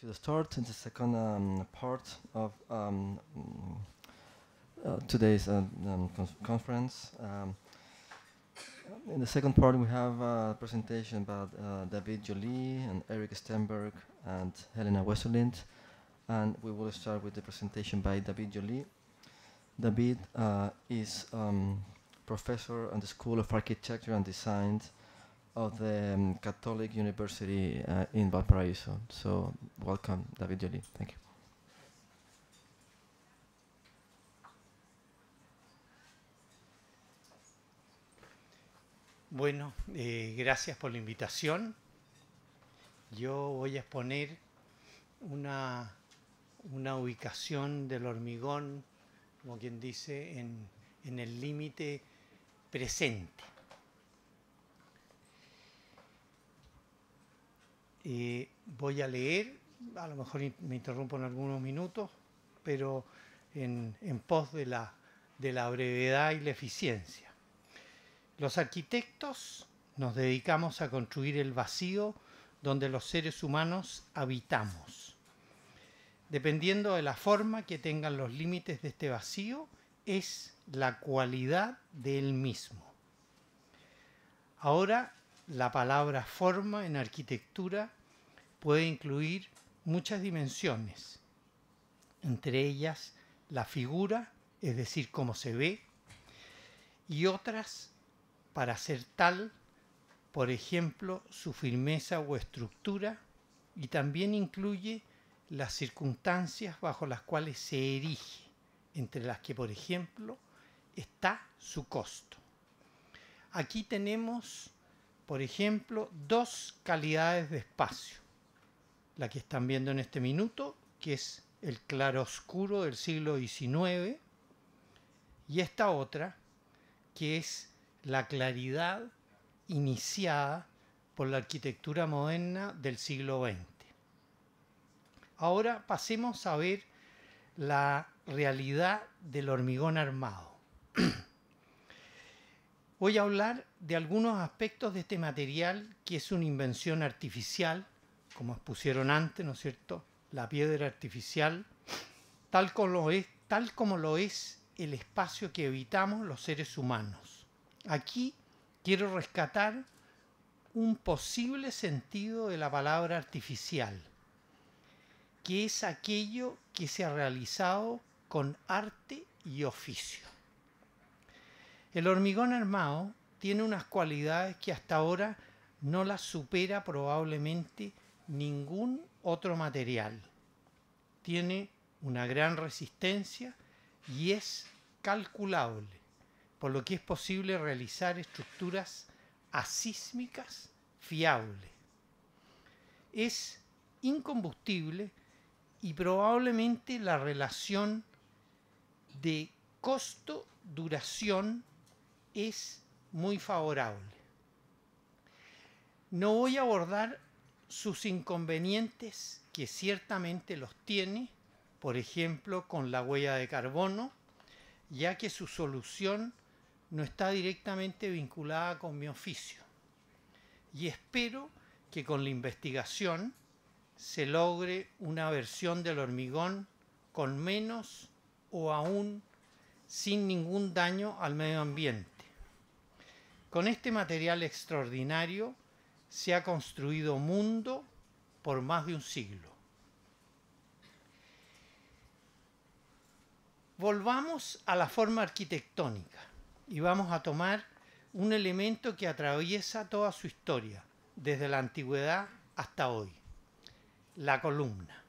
We should start the second um, part of um, uh, today's uh, um, conference. Um, in the second part, we have a presentation about uh, David Jolie and Eric Stenberg and Helena Westerlind. And we will start with the presentation by David Jolie. David uh, is um, professor at the School of Architecture and Design of the um, Catholic University uh, in Valparaiso. So welcome, David Jolie. Thank you. Bueno, eh, gracias por la invitación. Yo voy a exponer una, una ubicación del hormigón, como quien dice, en el límite presente Eh, voy a leer, a lo mejor me interrumpo en algunos minutos, pero en, pos de la, de la brevedad y la eficiencia. Los arquitectos nos dedicamos a construir el vacío donde los seres humanos habitamos. Dependiendo de la forma que tengan los límites de este vacío, es la cualidad del mismo. Ahora la palabra forma en arquitectura puede incluir muchas dimensiones, entre ellas la figura, es decir, cómo se ve, y otras para ser tal, por ejemplo, su firmeza o estructura, y también incluye las circunstancias bajo las cuales se erige, entre las que, por ejemplo, está su costo. Aquí tenemos por ejemplo, dos calidades de espacio. La que están viendo en este minuto, que es el claroscuro del siglo XIX, y esta otra, que es la claridad iniciada por la arquitectura moderna del siglo XX. Ahora pasemos a ver la realidad del hormigón armado voy a hablar de algunos aspectos de este material que es una invención artificial, como expusieron antes, ¿no es cierto? La piedra artificial, tal como lo es, tal como lo es el espacio que evitamos los seres humanos. Aquí quiero rescatar un posible sentido de la palabra artificial, que es aquello que se ha realizado con arte y oficio. El hormigón armado tiene unas cualidades que hasta ahora no las supera probablemente ningún otro material. Tiene una gran resistencia y es calculable, por lo que es posible realizar estructuras asísmicas fiables. Es incombustible y probablemente la relación de costo-duración es muy favorable. No voy a abordar sus inconvenientes, que ciertamente los tiene, por ejemplo, con la huella de carbono, ya que su solución no está directamente vinculada con mi oficio. Y espero que con la investigación se logre una versión del hormigón con menos o aún sin ningún daño al medio ambiente con este material extraordinario se ha construido mundo por más de un siglo. Volvamos a la forma arquitectónica y vamos a tomar un elemento que atraviesa toda su historia, desde la antigüedad hasta hoy, la columna.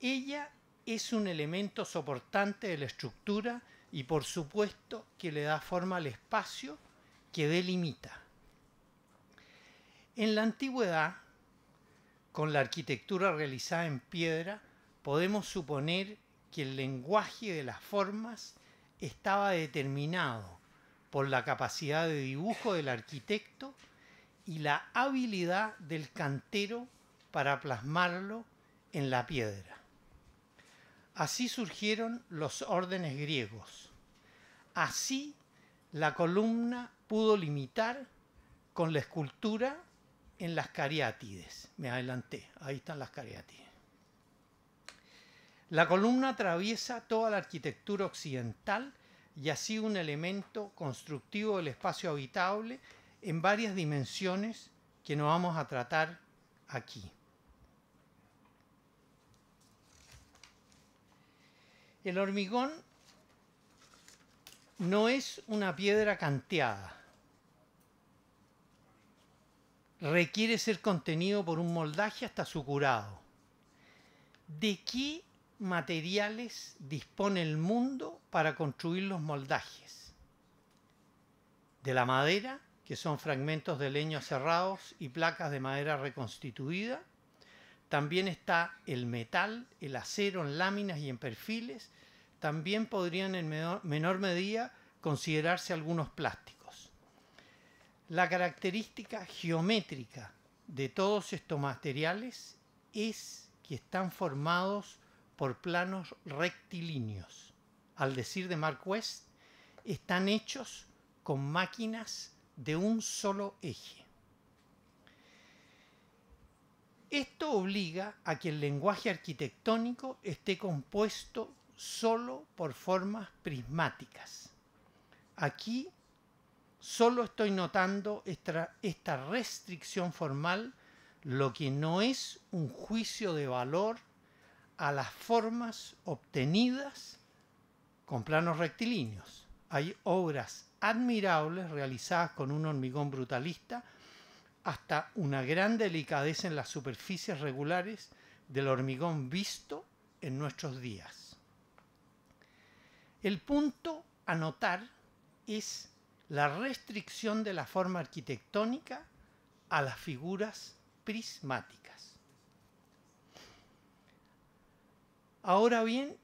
Ella es un elemento soportante de la estructura y por supuesto que le da forma al espacio que delimita. En la antigüedad, con la arquitectura realizada en piedra, podemos suponer que el lenguaje de las formas estaba determinado por la capacidad de dibujo del arquitecto y la habilidad del cantero para plasmarlo en la piedra. Así surgieron los órdenes griegos. Así la columna pudo limitar con la escultura en las cariátides. Me adelanté, ahí están las cariátides. La columna atraviesa toda la arquitectura occidental y ha sido un elemento constructivo del espacio habitable en varias dimensiones que no vamos a tratar aquí. El hormigón no es una piedra canteada. Requiere ser contenido por un moldaje hasta su curado. ¿De qué materiales dispone el mundo para construir los moldajes? De la madera, que son fragmentos de leño cerrados y placas de madera reconstituida, también está el metal, el acero en láminas y en perfiles. También podrían en menor, medida considerarse algunos plásticos. La característica geométrica de todos estos materiales es que están formados por planos rectilíneos. Al decir de Mark West, están hechos con máquinas de un solo eje. Esto obliga a que el lenguaje arquitectónico esté compuesto solo por formas prismáticas. Aquí solo estoy notando esta, restricción formal, lo que no es un juicio de valor a las formas obtenidas con planos rectilíneos. Hay obras admirables realizadas con un hormigón brutalista hasta una gran delicadeza en las superficies regulares del hormigón visto en nuestros días. El punto a notar es la restricción de la forma arquitectónica a las figuras prismáticas. Ahora bien,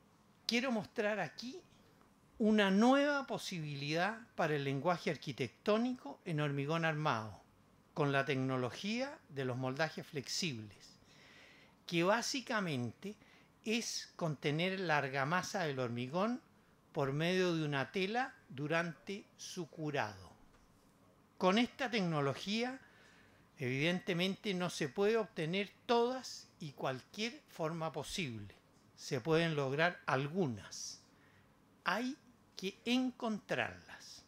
quiero mostrar aquí una nueva posibilidad para el lenguaje arquitectónico en hormigón armado con la tecnología de los moldajes flexibles, que básicamente es contener la argamasa del hormigón por medio de una tela durante su curado. Con esta tecnología, evidentemente no se puede obtener todas y cualquier forma posible. Se pueden lograr algunas. Hay que encontrarlas.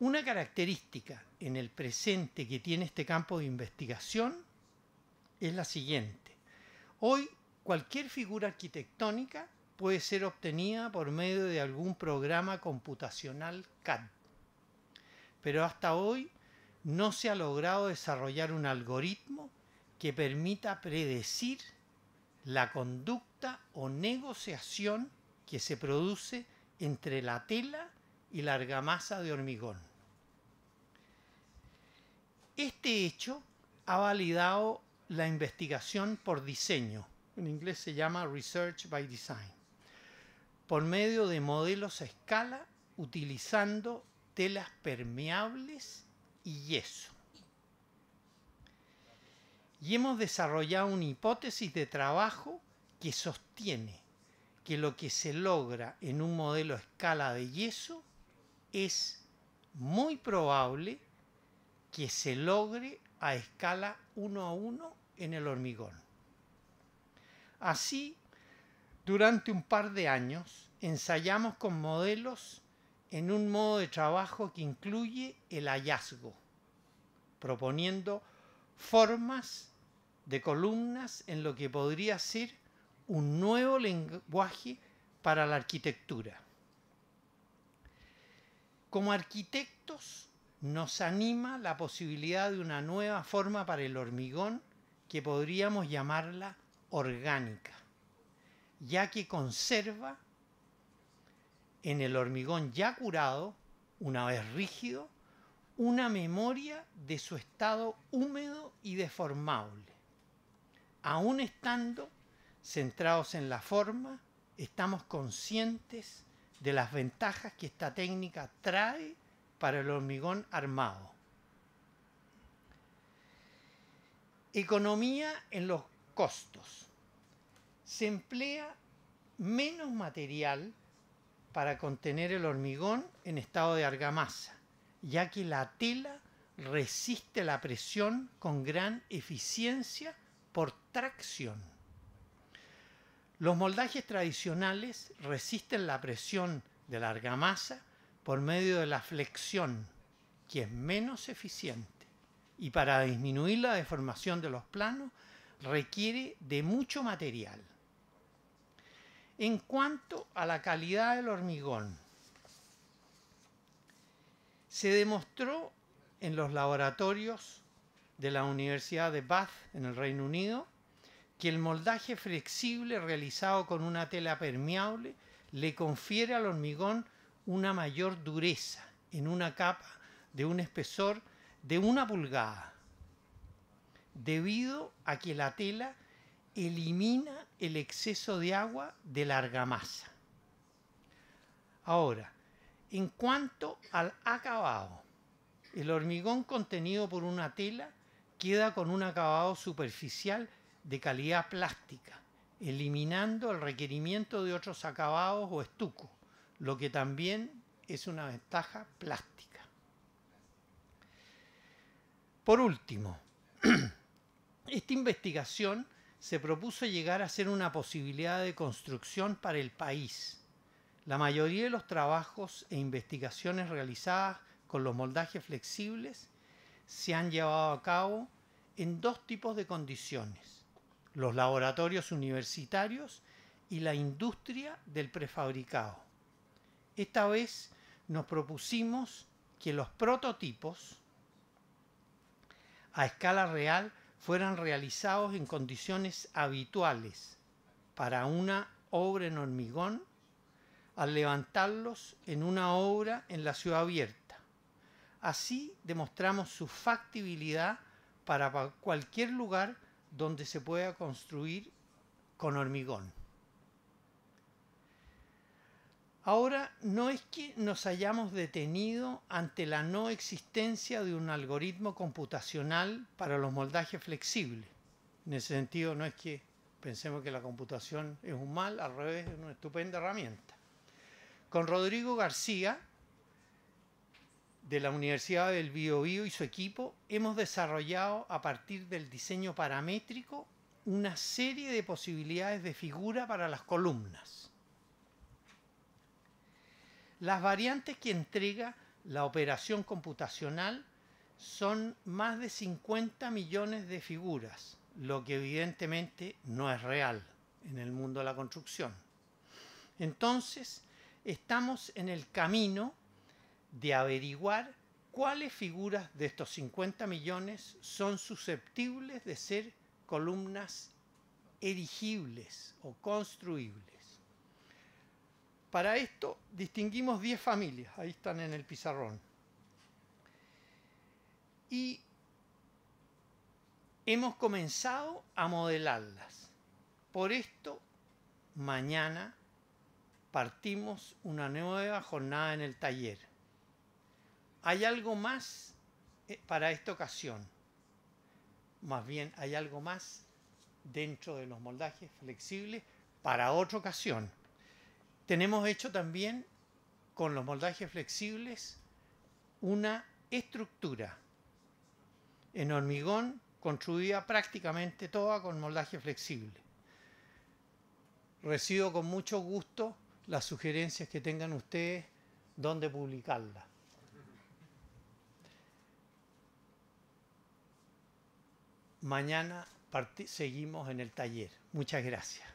Una característica en el presente que tiene este campo de investigación es la siguiente. Hoy cualquier figura arquitectónica puede ser obtenida por medio de algún programa computacional CAD, pero hasta hoy no se ha logrado desarrollar un algoritmo que permita predecir la conducta o negociación que se produce entre la tela y la argamasa de hormigón. Este hecho ha validado la investigación por diseño, en inglés se llama Research by Design, por medio de modelos a escala utilizando telas permeables y yeso. Y hemos desarrollado una hipótesis de trabajo que sostiene que lo que se logra en un modelo a escala de yeso es muy probable que se logre a escala uno a uno en el hormigón. Así, durante un par de años, ensayamos con modelos en un modo de trabajo que incluye el hallazgo, proponiendo formas de columnas en lo que podría ser un nuevo lenguaje para la arquitectura. Como arquitectos nos anima la posibilidad de una nueva forma para el hormigón que podríamos llamarla orgánica, ya que conserva en el hormigón ya curado, una vez rígido, una memoria de su estado húmedo y deformable. Aún estando centrados en la forma, estamos conscientes de las ventajas que esta técnica trae para el hormigón armado. Economía en los costos. Se emplea menos material para contener el hormigón en estado de argamasa, ya que la tela resiste la presión con gran eficiencia por tracción. Los moldajes tradicionales resisten la presión de la argamasa por medio de la flexión, que es menos eficiente. Y para disminuir la deformación de los planos requiere de mucho material. En cuanto a la calidad del hormigón, se demostró en los laboratorios de la Universidad de Bath en el Reino Unido que el moldaje flexible realizado con una tela permeable le confiere al hormigón una mayor dureza en una capa de un espesor de una pulgada, debido a que la tela elimina el exceso de agua de la argamasa. Ahora, en cuanto al acabado, el hormigón contenido por una tela queda con un acabado superficial de calidad plástica, eliminando el requerimiento de otros acabados o estucos lo que también es una ventaja plástica. Por último, esta investigación se propuso llegar a ser una posibilidad de construcción para el país. La mayoría de los trabajos e investigaciones realizadas con los moldajes flexibles se han llevado a cabo en dos tipos de condiciones, los laboratorios universitarios y la industria del prefabricado. Esta vez nos propusimos que los prototipos a escala real fueran realizados en condiciones habituales para una obra en hormigón al levantarlos en una obra en la ciudad abierta. Así demostramos su factibilidad para cualquier lugar donde se pueda construir con hormigón. Ahora no es que nos hayamos detenido ante la no existencia de un algoritmo computacional para los moldajes flexibles. En ese sentido no es que pensemos que la computación es un mal, al revés es una estupenda herramienta. Con Rodrigo García de la Universidad del Biobío y su equipo hemos desarrollado a partir del diseño paramétrico una serie de posibilidades de figura para las columnas las variantes que entrega la operación computacional son más de 50 millones de figuras, lo que evidentemente no es real en el mundo de la construcción. Entonces, estamos en el camino de averiguar cuáles figuras de estos 50 millones son susceptibles de ser columnas erigibles o construibles. Para esto distinguimos 10 familias, ahí están en el pizarrón. Y hemos comenzado a modelarlas. Por esto, mañana partimos una nueva jornada en el taller. Hay algo más eh, para esta ocasión. Más bien, hay algo más dentro de los moldajes flexibles para otra ocasión tenemos hecho también con los moldajes flexibles una estructura en hormigón construida prácticamente toda con moldaje flexible. Recibo con mucho gusto las sugerencias que tengan ustedes donde publicarla. Mañana seguimos en el taller. Muchas gracias.